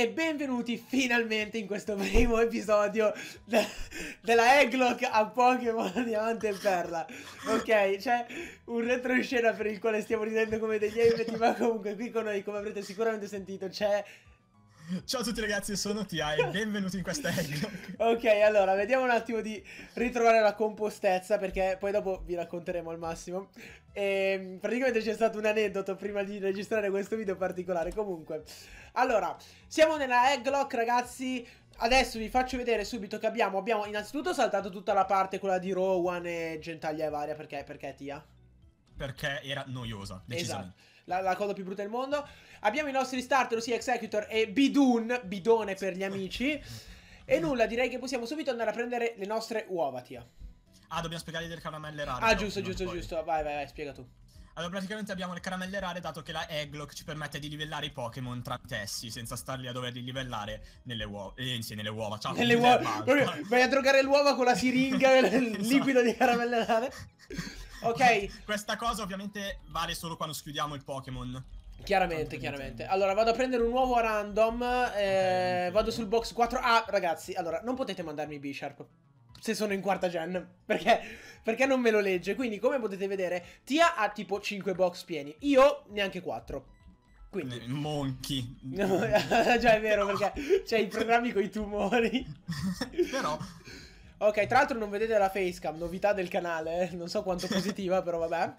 e benvenuti finalmente in questo primo episodio de della Egglock a Pokémon Diamante e Perla. Ok, c'è un retroscena per il quale stiamo ridendo come degli eventi, ma comunque qui con noi, come avrete sicuramente sentito, c'è Ciao a tutti ragazzi, sono Tia e benvenuti in questa Eggnog. ok, allora, vediamo un attimo di ritrovare la compostezza perché poi dopo vi racconteremo al massimo. E, ehm, praticamente c'è stato un aneddoto prima di registrare questo video particolare. Comunque, allora, siamo nella Egglock ragazzi. Adesso vi faccio vedere subito che abbiamo, abbiamo innanzitutto saltato tutta la parte quella di Rowan e Gentaglia e varia, perché, perché Tia? Perché era noiosa, decisamente. Esatto la, la, cosa più brutta del mondo. Abbiamo i nostri starter, ossia Executor e Bidun, bidone per gli amici. E nulla, direi che possiamo subito andare a prendere le nostre uova, Tia. Ah, dobbiamo spiegare del caramelle rare. Ah, giusto, giusto, puoi. giusto. Vai, vai, vai, spiega tu. Allora, praticamente abbiamo le caramelle rare, dato che la Egglock ci permette di livellare i Pokémon tra tessi, senza starli a doverli livellare nelle uova. Eh, sì, nelle uova, ciao. Nelle uova. vai a drogare l'uova con la siringa e il liquido di caramelle rare. Ok. Questa cosa ovviamente vale solo quando schiudiamo il Pokémon. Chiaramente, chiaramente. Allora, vado a prendere un nuovo random. Eh, okay. Vado sul box 4. Ah, ragazzi, allora, non potete mandarmi B-Sharp. Se sono in quarta gen. Perché, perché non me lo legge. Quindi, come potete vedere, Tia ha tipo 5 box pieni. Io neanche 4. Quindi... Monchi. già cioè, è vero, perché c'è i programmi con i tumori. Però... Ok, tra l'altro non vedete la facecam, novità del canale, eh. non so quanto positiva, però vabbè.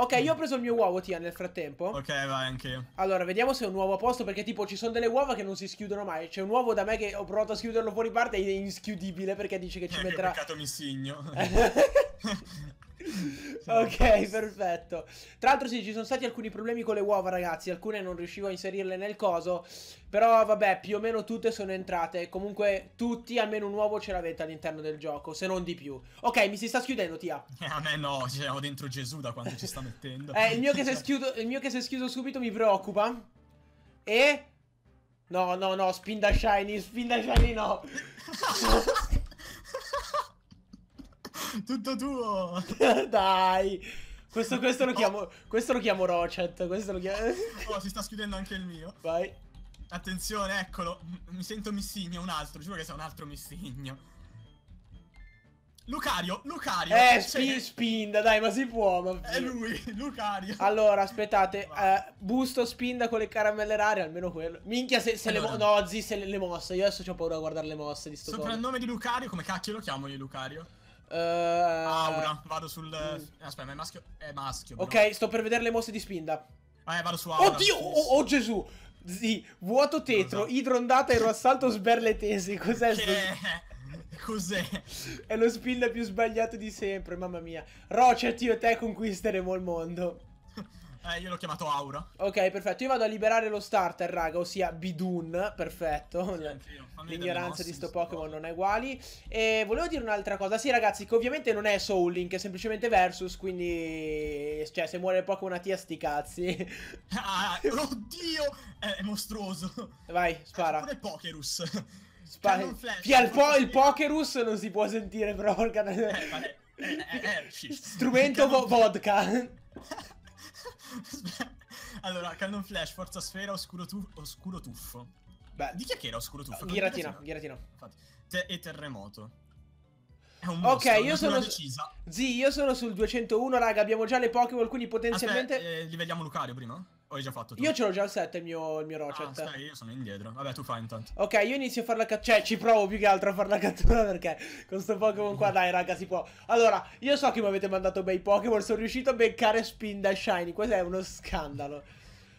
Ok, io ho preso il mio uovo, Tia, nel frattempo. Ok, vai anche io. Allora, vediamo se è un uovo a posto, perché tipo ci sono delle uova che non si schiudono mai. C'è un uovo da me che ho provato a schiuderlo fuori parte ed è inschiudibile perché dice che ci eh, metterà... Che peccato mi signo. ok, perfetto. Tra l'altro sì, ci sono stati alcuni problemi con le uova, ragazzi. Alcune non riuscivo a inserirle nel coso. Però vabbè, più o meno tutte sono entrate. Comunque tutti, almeno un uovo ce l'avete all'interno del gioco, se non di più. Ok, mi si sta schiudendo, Tia. Eh, a me no, ci cioè, siamo dentro Gesù da quanto ci sta mettendo. eh, il mio, che si è cioè. schiuso, il mio che si è schiuso subito mi preoccupa. E... No, no, no, spinda shiny, spinda shiny no. Tutto tuo! Dai! Questo, questo, lo chiamo, oh. questo lo chiamo Rochet, questo lo chiamo... oh, si sta schiudendo anche il mio. Vai. Attenzione, eccolo. Mi sento missigno, un altro. Giuro che sei un altro missigno. Lucario, Lucario. Eh, spi Spinda, dai, ma si può. Ma è lui, Lucario. Allora, aspettate. Eh, busto Spinda con le caramelle rare, almeno quello. Minchia, se, se allora. le mosse. No, zi, se le, le mosse. Io adesso ho paura a guardare le mosse di sto Soprannome di Lucario, come cacchio lo chiamo io Lucario? Uh... Aura, vado sul... Mm. Aspetta, ma è maschio... È maschio. Ok, sto per vedere le mosse di spinda. Eh, vado su Aura. Oddio, oh, oh Gesù. Sì, vuoto tetro, Cosa? idrondata e assalto sberle tese. Cos'è? Che... Cos'è? È lo spinda più sbagliato di sempre, mamma mia. Roger, io e te conquisteremo il mondo. Eh, io l'ho chiamato Aura. Ok, perfetto. Io vado a liberare lo starter, raga, ossia Bidun. Perfetto. L'ignoranza di sto Pokémon non è uguali. E volevo dire un'altra cosa. Sì, ragazzi, che ovviamente non è Soul Link, è semplicemente Versus, quindi... Cioè, se muore Pokémon a Tia, sti cazzi. ah, oddio! È, mostruoso. Vai, spara. Non è Pokerus. Spara. Pia al po il Pokerus non si può sentire, però. Eh, vabbè. Strumento vodka. Allora, Cannon Flash, Forza Sfera, Oscuro, tu oscuro Tuffo. Beh, di chi è che era Oscuro Tuffo? Giratina, Giratina. e Terremoto. È un mostro, ok, io sono. Decisa. Zii, io sono sul 201, raga. Abbiamo già le Pokémon, quindi potenzialmente. Aspetta, eh, livelliamo Lucario prima? O hai già fatto? Tu? Io ce l'ho già al 7 il mio, il mio Rocet. Ah, aspetta, io sono indietro. Vabbè, tu fai intanto. Ok, io inizio a farla cattura. Cioè, ci provo più che altro a farla cattura perché con sto Pokémon qua, dai, raga, si può. Allora, io so che mi avete mandato bei Pokémon. Sono riuscito a beccare Spin da Shiny. Questo è uno scandalo.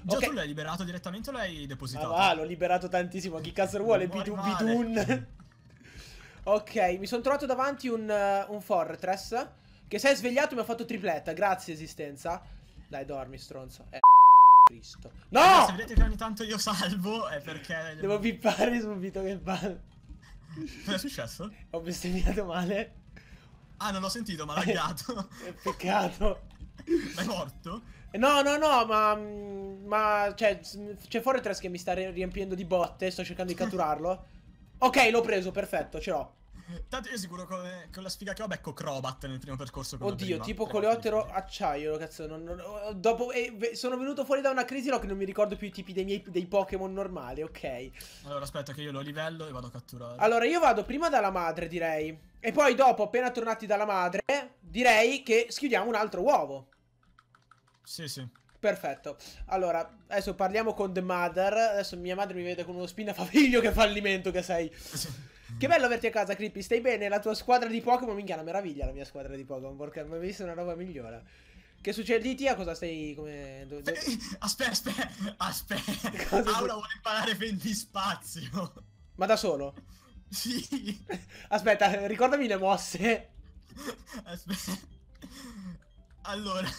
Già okay. tu l'hai liberato direttamente o l'hai depositato? Ah, l'ho liberato tantissimo. Chi cazzo lo vuole? Bidun, Bidun. Ok, mi sono trovato davanti un, uh, un Fortress Che si è svegliato e mi ha fatto tripletta Grazie esistenza Dai dormi stronzo eh, Cristo No! Allora, se vedete che ogni tanto io salvo è perché Devo pippare subito che palle Cosa è successo? Ho bestemmiato male Ah non l'ho sentito ma l'ha laggato Peccato Ma è morto? No, no, no, ma... Mm, ma cioè, c'è Fortress che mi sta riempiendo di botte, sto cercando di catturarlo. ok, l'ho preso, perfetto, ce l'ho. Tanto io sicuro con, con, la sfiga che ho becco Crobat nel primo percorso. Oddio, tipo eh, coleottero acciaio, cazzo. Non, non, oh, dopo, eh, sono venuto fuori da una crisi rock, non mi ricordo più i tipi dei miei dei Pokémon normali, ok. Allora aspetta che io lo livello e vado a catturare. Allora io vado prima dalla madre, direi. E poi dopo, appena tornati dalla madre, direi che schiudiamo un altro uovo. Sì, sì. Perfetto. Allora, adesso parliamo con The Mother. Adesso mia madre mi vede con uno spinnafaviglio che fallimento che sei. Sì. Che bello averti a casa, Creepy. Stai bene? La tua squadra di Pokémon, minchia, una meraviglia la mia squadra di Pokémon. Porca, mi ho visto una roba migliore. Che succede di Tia? Cosa stai. Come. Do, do... Aspetta, aspetta, aspetta. Cosa Paola vuole imparare vendispazio. Ma da solo? Sì. Aspetta, ricordami le mosse. Aspetta. Allora.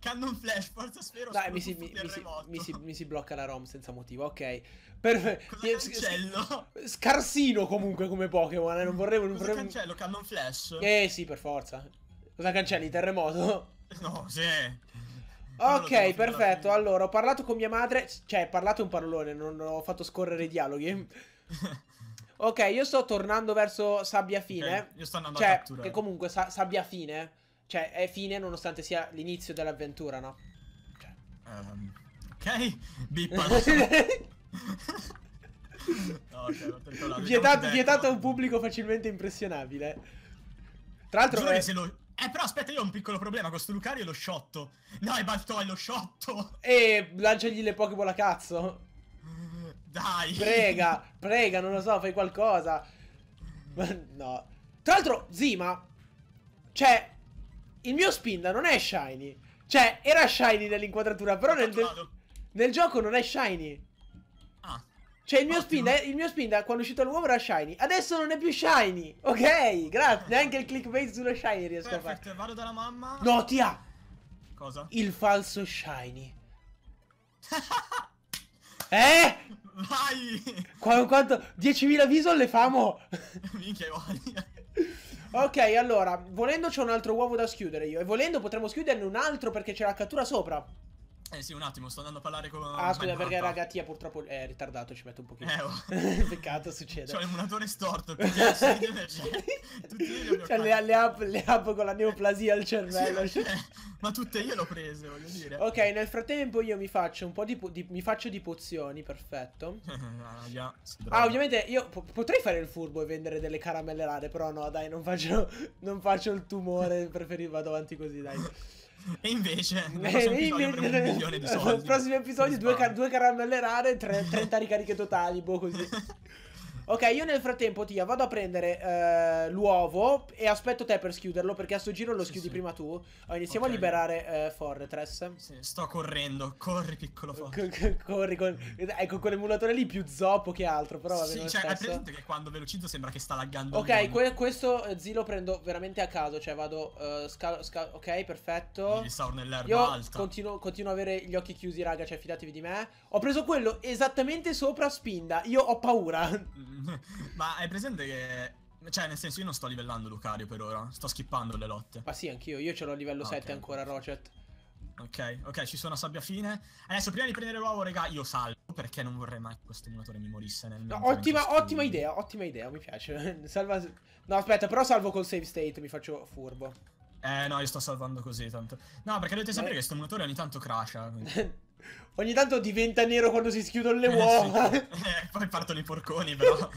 Cannon Flash, forza spero. Dai, mi si, mi, mi, si, mi, si, mi si blocca la ROM senza motivo, ok. Perfetto. cancello? Scarsino comunque come Pokémon, eh, non vorrei... Non vorrei... cancello? Cannon Flash? Eh sì, per forza. Cosa cancelli? Terremoto? No, sì. Ok, perfetto. Allora, ho parlato con mia madre. Cioè, parlate un parolone, non ho fatto scorrere i dialoghi. ok, io sto tornando verso Sabbia Fine. Okay, io sto andando cioè, a catturare. Che comunque sa Sabbia Fine cioè, è fine nonostante sia l'inizio dell'avventura, no? Um, ok, bippa. no, okay, vietato, vietato a un pubblico facilmente impressionabile. Tra l'altro... è... Eh, lo... Eh, però aspetta, io ho un piccolo problema. Questo Lucario lo sciotto. No, è Baltò, lo sciotto. E lanciagli le Pokémon a cazzo. Dai. Prega, prega, non lo so, fai qualcosa. no. Tra l'altro, Zima. Cioè, il mio Spinda non è shiny. Cioè, era shiny nell'inquadratura, però nel, nel, gioco non è shiny. Ah. Cioè, il mio, spinda, il mio Spinda, quando è uscito all'uovo era shiny. Adesso non è più shiny. Ok, grazie. Ah. Neanche il clickbait sullo shiny riesco Perfect. a fare. Perfetto, vado dalla mamma. No, tia. Cosa? Il falso shiny. eh? Vai! Qu quanto? 10.000 visual le famo! Minchia, voglia. Ok, allora, volendo c'è un altro uovo da schiudere io. E volendo potremmo schiuderne un altro perché c'è la cattura sopra. Eh sì, un attimo, sto andando a parlare con... Ah, scusa, perché raga, Tia purtroppo eh, è ritardato, ci metto un pochino. Eh, oh. Peccato, succede. C'ho l'emulatore storto, quindi di energia. Cioè, cioè, le, le, app, le app con la neoplasia al cervello. Sì, cioè. eh, Ma tutte io le ho prese, voglio dire. Ok, nel frattempo io mi faccio un po' di... di mi faccio di pozioni, perfetto. ah, ah, ovviamente io po potrei fare il furbo e vendere delle caramelle rare, però no, dai, non faccio, non faccio il tumore, preferivo vado avanti così, dai. E invece, nel prossimo episodio avremo un milione di soldi. Nel prossimo episodio due, car- due caramelle rare e 30 ricariche totali, boh così. Ok, io nel frattempo, Tia, vado a prendere eh, l'uovo e aspetto te per schiuderlo, perché a sto giro lo sì, schiudi sì. prima tu. Allora, iniziamo okay. a liberare eh, Fortress. Sì, sto correndo, corri piccolo Fortress. corri con... Ecco, con l'emulatore lì più zoppo che altro, però va bene Sì, cioè, stesso. hai presente che quando velocizzo sembra che sta laggando Ok, que questo eh, lo prendo veramente a caso, cioè vado... Uh, ok, perfetto. Mi sta nell'erba io alta. Continuo, continuo a avere gli occhi chiusi, raga, cioè fidatevi di me. Ho preso quello esattamente sopra Spinda, io ho paura. Mm. Ma hai presente che... Cioè, nel senso, io non sto livellando Lucario per ora, sto skippando le lotte. Ma ah, sì, anch'io, io ce l'ho a livello ah, 7 okay. ancora, Rocet. Ok, ok, ci sono a sabbia fine. Adesso, prima di prendere l'uovo, raga, io salvo, perché non vorrei mai che questo emulatore mi morisse nel... No, ottima, ottima idea, ottima idea, mi piace. Salva... No, aspetta, però salvo col save state, mi faccio furbo. Eh, no, io sto salvando così, tanto. No, perché dovete sapere Beh. che questo emulatore ogni tanto crasha, quindi... Ogni tanto diventa nero quando si schiudono le uova. Eh, sì. eh, poi partono i porconi, però.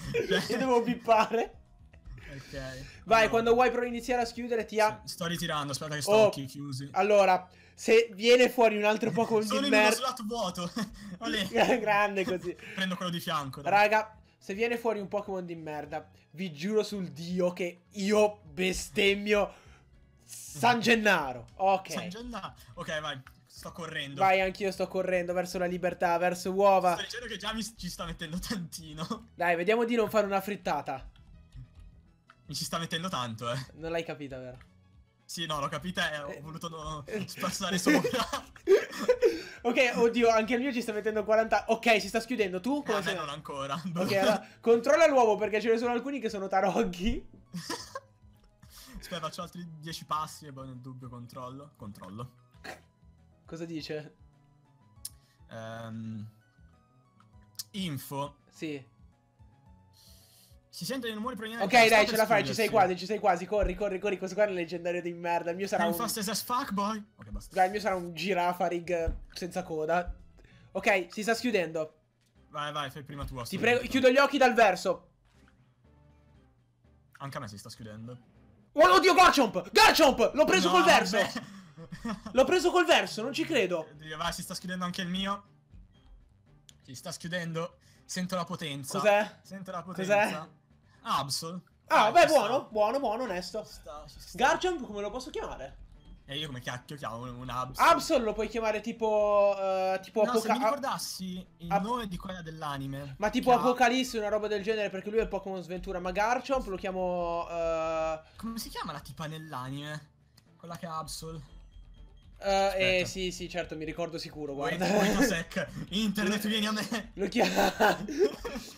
Io devo pippare. Ok. Vai, allora. quando vuoi però iniziare a schiudere ti ha... Sto ritirando, aspetta che sto oh. occhi chiusi. Allora, se viene fuori un altro po' con di merda... Sono in uno vuoto. Eh, grande così. Prendo quello di fianco. Dai. Raga, se viene fuori un Pokémon di merda, vi giuro sul Dio che io bestemmio San Gennaro. Ok. San Gennaro. Ok, vai. Sto correndo. Vai, anch'io sto correndo verso la libertà, verso uova. Sto dicendo che già mi ci sta mettendo tantino. Dai, vediamo di non fare una frittata. Mi ci sta mettendo tanto, eh. Non l'hai capita, vero? Sì, no, l'ho capita e eh, ho voluto no, passare sopra. ok, oddio, anche il mio ci sta mettendo 40. Ok, si sta schiudendo. Tu? Eh, come eh, sei? non ancora. ok, allora, controlla l'uovo perché ce ne sono alcuni che sono tarocchi. Aspetta, faccio altri 10 passi e poi nel dubbio controllo. Controllo. Cosa dice? Um, info. Sì. Si sentono i rumori provenienti Ok, dai, ce la fai, ci sei quasi, ci sei quasi. Corri, corri, corri. Questo qua è un leggendario di merda. Il mio sarà I'm un. fast as, fuck, boy. Ok, basta. Dai, il mio sarà un girafa, rig, senza coda. Ok, si sta schiudendo. Vai, vai, fai prima tua. Ti prego, chiudo gli occhi dal verso. Anche a me si sta schiudendo. Oh, oddio, Garchomp! Garchomp! L'ho preso no, col verso! Vabbè. L'ho preso col verso, non ci credo. Va, si sta schiudendo anche il mio. Si sta schiudendo. Sento la potenza. Cos'è? Sento la potenza. Cos'è? Absol. Ah, ah beh, buono, sta. buono, buono, onesto. Garchomp, come lo posso chiamare? E eh, io come cacchio chiamo un Absol? Absol lo puoi chiamare tipo... Uh, tipo no, Apoca se mi ricordassi il Ab nome di quella dell'anime. Ma tipo Apocalisse, una roba del genere, perché lui è Pokémon Sventura. Ma Garchomp lo chiamo... Uh... Come si chiama la tipa nell'anime? Quella che ha Absol? Uh, eh, eh sì, sì, certo, mi ricordo sicuro, guarda. Wait, wait sec. Internet, vieni a me. Lo chiamo...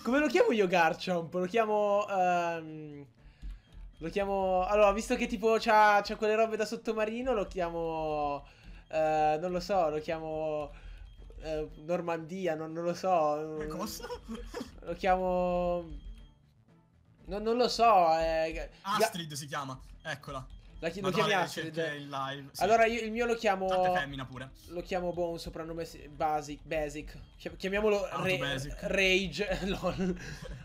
Come lo chiamo io Garchomp? Lo chiamo... Um... Lo chiamo... Allora, visto che tipo c'ha, c'ha quelle robe da sottomarino, lo chiamo... Uh, non lo so, lo chiamo... Uh, Normandia, non, non, lo so. Cosa? Lo chiamo... No, non lo so. Eh... Astrid Ga si chiama, eccola. La chi- Madonna, lo chiamiamo de- in live. Sì. Allora io il mio lo chiamo Tante femmina pure. Lo chiamo boh, un soprannome basic, basic. Chiamiamolo re- basic. Rage lol.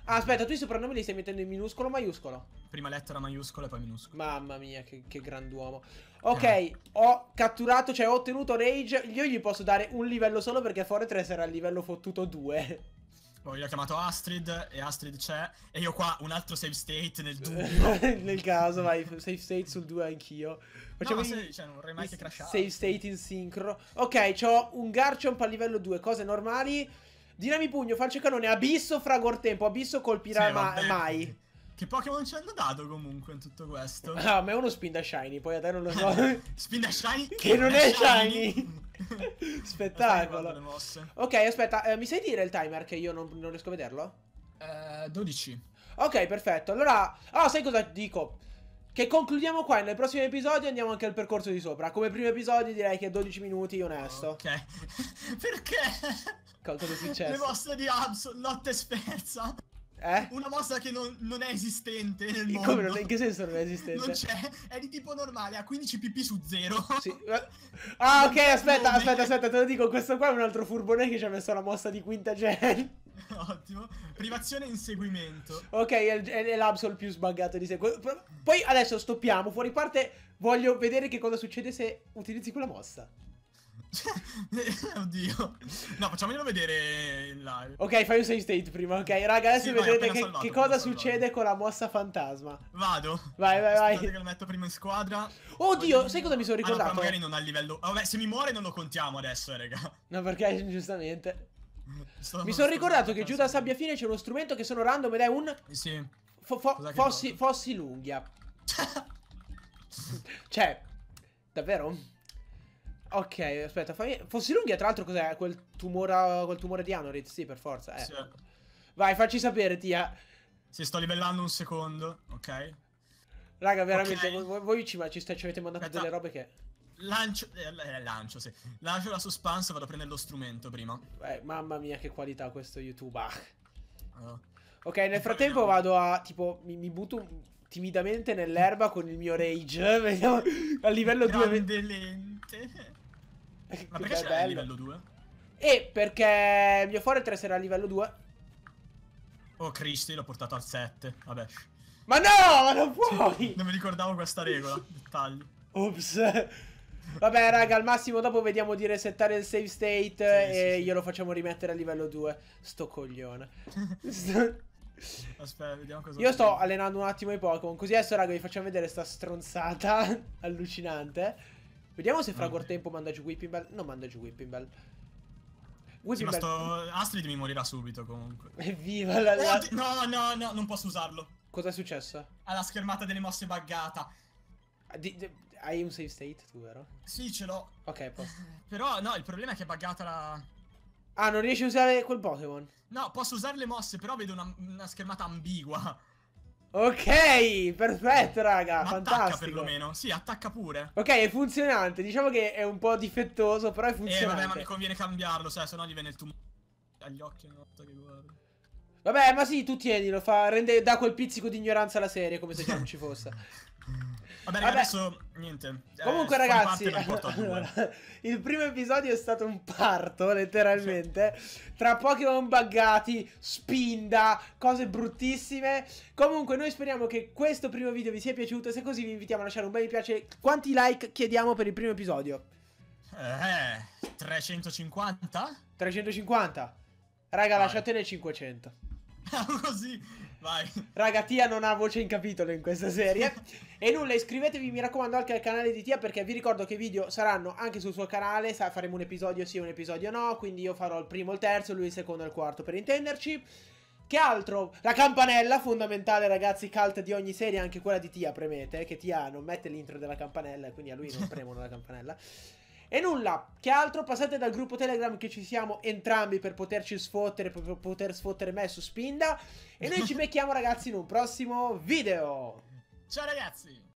ah, aspetta, tu i soprannomi li stai mettendo in minuscolo o maiuscolo? Prima lettera maiuscola e poi minuscolo. Mamma mia, che, che grand'uomo. Ok, eh. ho catturato, cioè ho ottenuto Rage. Io gli posso dare un livello solo perché Fortress era al livello fottuto 2. Poi l'ho chiamato Astrid e Astrid c'è. E io qua un altro save state nel dubbio. nel caso, vai, save state sul 2 anch'io. Facciamo no, in... se, cioè, non vorrei mai che crashare. Save state in sincro. Ok, ho un Garchomp a livello 2, cose normali. Dinami pugno, falce canone, abisso fragor tempo, abisso colpirà sì, ma mai. Che Pokémon ci hanno dato comunque in tutto questo? Ah, a me è uno Spinda Shiny, poi a te non lo so. Spinda Shiny? Che, che non è shiny. shiny. Spettacolo. Ok, aspetta, eh, mi sai dire il timer che io non, non riesco a vederlo? Eh, 12. Ok, perfetto. Allora, oh, sai cosa dico? Che concludiamo qua. Nel prossimo episodio andiamo anche al percorso di sopra. Come primo episodio, direi che 12 minuti, onesto. Ok. Perché? Co cosa è successo? Le mosse di Absol, notte spersa. Eh? Una mossa che non, non è esistente nel Come non è, in che senso non è esistente? Non c'è, è di tipo normale, ha 15 pp su 0. Sì. Ah, ok, aspetta, aspetta, aspetta, te lo dico, questo qua è un altro furbone che ci ha messo la mossa di quinta gen. Ottimo. Privazione e inseguimento. Ok, è, è l'Absol più sbaggato di sé. Poi adesso stoppiamo, fuori parte voglio vedere che cosa succede se utilizzi quella mossa. Oddio. No, facciamolo vedere in live. Ok, fai un save state prima. Ok, raga, adesso sì, vedrete che, salvato, che cosa succede con la mossa fantasma. Vado. Vai, vai, vai. che lo metto prima in squadra. Oddio, Poi... sai cosa mi sono ricordato? Ah, no, magari non al livello... Ah, vabbè, se mi muore non lo contiamo adesso, eh, raga. No, perché giustamente. Sono mi sono ricordato che giù da sabbia fine c'è uno strumento che sono random ed è un... Sì. Fo fossi, fossi lunghia. cioè, davvero? Ok, aspetta, fammi... Fossi lunghi, tra l'altro cos'è? Quel tumore, quel tumore di Anorid, sì, per forza. Eh. Sì. Vai, facci sapere, Tia. Sì, sto livellando un secondo, ok? Raga, veramente, okay. Voi, voi, ci, ci, ci avete mandato Aspetta. delle robe che... Lancio, eh, eh, lancio, sì. Lancio la suspense vado a prendere lo strumento prima. Eh, mamma mia, che qualità questo YouTube ah. Ok, nel frattempo vado a, tipo, mi, mi butto timidamente nell'erba con il mio rage. Vediamo, a livello 2... Grande due... lente. Eh, ma perché c'era a livello 2? E perché il mio Fortress era a livello 2. Oh, Cristi, l'ho portato al 7. Vabbè. Ma no, ma non puoi! non mi ricordavo questa regola. Dettagli. Ops. Vabbè, raga, al massimo dopo vediamo di resettare il save state sì, e sì, glielo facciamo rimettere a livello 2. Sto coglione. Aspetta, vediamo cosa. Io sto allenando un attimo i Pokémon. Così adesso, raga, vi facciamo vedere sta stronzata allucinante. Vediamo se fra okay. tempo manda giù Whipping Bell. Non manda giù Whipping Bell. Sì, eh, ma sto... Astrid mi morirà subito comunque. Evviva la... la... Oh, no, no, no, non posso usarlo. Cosa è successo? Alla schermata delle mosse buggata. Ah, di, di, hai un save state tu, vero? Sì, ce l'ho. Ok, posso. Però, no, il problema è che è buggata la... Ah, non riesci a usare quel Pokémon? No, posso usare le mosse, però vedo una, una schermata ambigua. Ok, perfetto, raga. Ma fantastico. Attacca perlomeno. Sì, attacca pure. Ok, è funzionante. Diciamo che è un po' difettoso, però è funzionante. Eh, vabbè, ma mi conviene cambiarlo, sai, se no gli viene il tumore agli occhi ogni volta che guardo. Vabbè, ma sì, tu tienilo, fa, rende, da quel pizzico di ignoranza la serie, come se già non ci fosse. Vabbè, Vabbè, adesso niente. Eh, Comunque, eh, ragazzi, il primo episodio è stato un parto, letteralmente. Sì. Tra Pokémon buggati, spinda, cose bruttissime. Comunque, noi speriamo che questo primo video vi sia piaciuto. Se così, vi invitiamo a lasciare un bel mi piace. Quanti like chiediamo per il primo episodio? Eh, 350? 350. Raga, Vai. lasciatene 500. Così, vai. Raga, Tia non ha voce in capitolo in questa serie. e nulla, iscrivetevi, mi raccomando, anche al canale di Tia, perché vi ricordo che i video saranno anche sul suo canale. faremo un episodio sì, un episodio no. Quindi io farò il primo, il terzo, lui il secondo e il quarto, per intenderci. Che altro? La campanella, fondamentale ragazzi, cult di ogni serie, anche quella di Tia premete, che Tia non mette l'intro della campanella, quindi a lui non premono la campanella. E nulla, che altro, passate dal gruppo Telegram che ci siamo entrambi per poterci sfottere, per poter sfottere me su Spinda. E noi ci becchiamo ragazzi in un prossimo video. Ciao ragazzi!